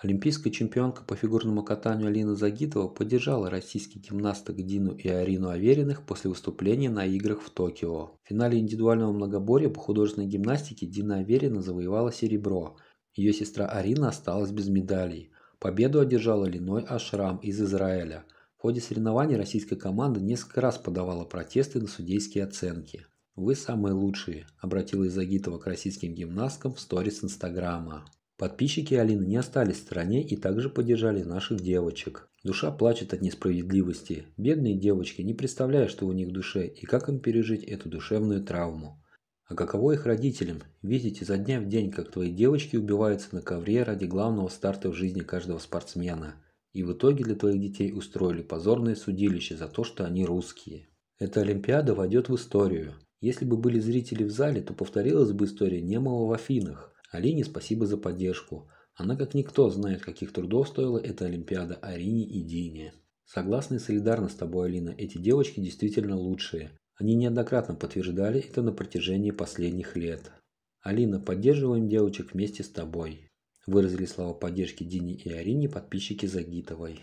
Олимпийская чемпионка по фигурному катанию Алина Загитова поддержала российских гимнасток Дину и Арину Авериных после выступления на играх в Токио. В финале индивидуального многоборья по художественной гимнастике Дина Аверина завоевала серебро. Ее сестра Арина осталась без медалей. Победу одержала Линой Ашрам из Израиля. В ходе соревнований российская команда несколько раз подавала протесты на судейские оценки. «Вы самые лучшие», – обратилась Загитова к российским гимнасткам в сторис Инстаграма. Подписчики Алины не остались в стороне и также поддержали наших девочек. Душа плачет от несправедливости. Бедные девочки, не представляют, что у них в душе и как им пережить эту душевную травму. А каково их родителям видеть изо дня в день, как твои девочки убиваются на ковре ради главного старта в жизни каждого спортсмена? И в итоге для твоих детей устроили позорное судилище за то, что они русские. Эта Олимпиада войдет в историю. Если бы были зрители в зале, то повторилась бы история Немова в Афинах – Алине спасибо за поддержку. Она как никто знает, каких трудов стоила эта Олимпиада Арине и Дине. Согласна и солидарна с тобой, Алина, эти девочки действительно лучшие. Они неоднократно подтверждали это на протяжении последних лет. Алина, поддерживаем девочек вместе с тобой. Выразили слова поддержки Дине и Арине подписчики Загитовой.